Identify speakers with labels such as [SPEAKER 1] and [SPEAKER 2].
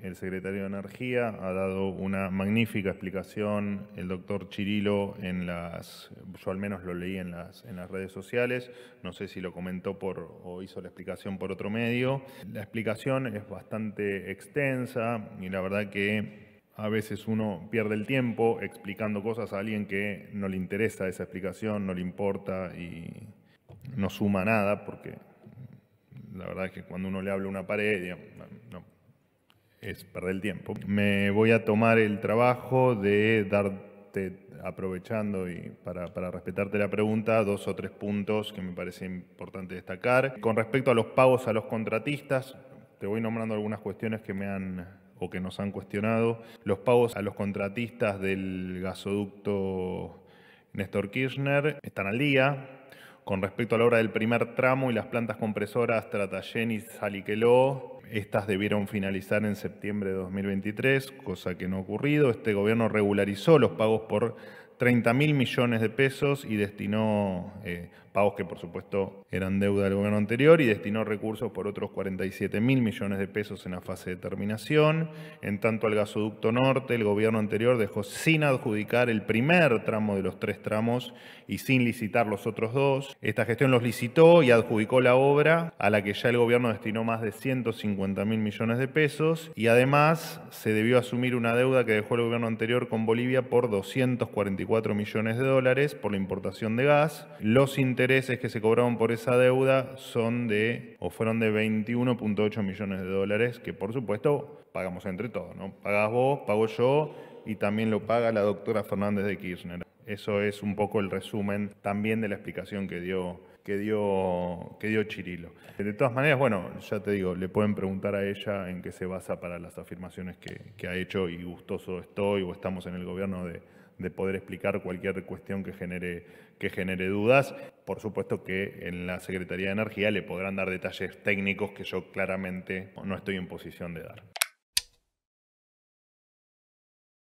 [SPEAKER 1] el secretario de Energía, ha dado una magnífica explicación el doctor Chirilo en las, yo al menos lo leí en las, en las redes sociales, no sé si lo comentó por, o hizo la explicación por otro medio. La explicación es bastante extensa y la verdad que a veces uno pierde el tiempo explicando cosas a alguien que no le interesa esa explicación, no le importa y no suma nada porque la verdad es que cuando uno le habla a una pared, es perder el tiempo. Me voy a tomar el trabajo de darte, aprovechando y para, respetarte la pregunta, dos o tres puntos que me parece importante destacar. Con respecto a los pagos a los contratistas, te voy nombrando algunas cuestiones que me han o que nos han cuestionado. Los pagos a los contratistas del gasoducto Néstor Kirchner están al día, con respecto a la obra del primer tramo y las plantas compresoras Tratallén y Saliqueló, estas debieron finalizar en septiembre de 2023, cosa que no ha ocurrido. Este gobierno regularizó los pagos por 30 mil millones de pesos y destinó eh, pagos que por supuesto eran deuda del gobierno anterior y destinó recursos por otros 47 mil millones de pesos en la fase de terminación. En tanto al gasoducto norte, el gobierno anterior dejó sin adjudicar el primer tramo de los tres tramos y sin licitar los otros dos. Esta gestión los licitó y adjudicó la obra a la que ya el gobierno destinó más de 150 mil millones de pesos y además se debió asumir una deuda que dejó el gobierno anterior con Bolivia por 244 millones de dólares por la importación de gas. Los intereses que se cobraron por esa deuda son de, o fueron de 21.8 millones de dólares, que por supuesto pagamos entre todos, ¿no? Pagás vos, pago yo y también lo paga la doctora Fernández de Kirchner. Eso es un poco el resumen también de la explicación que dio que dio, que dio Chirilo. De todas maneras, bueno, ya te digo, le pueden preguntar a ella en qué se basa para las afirmaciones que ha hecho y gustoso estoy o estamos en el gobierno de, de poder explicar cualquier cuestión que genere, que genere dudas. Por supuesto que en la Secretaría de Energía le podrán dar detalles técnicos que yo claramente no estoy en posición de dar.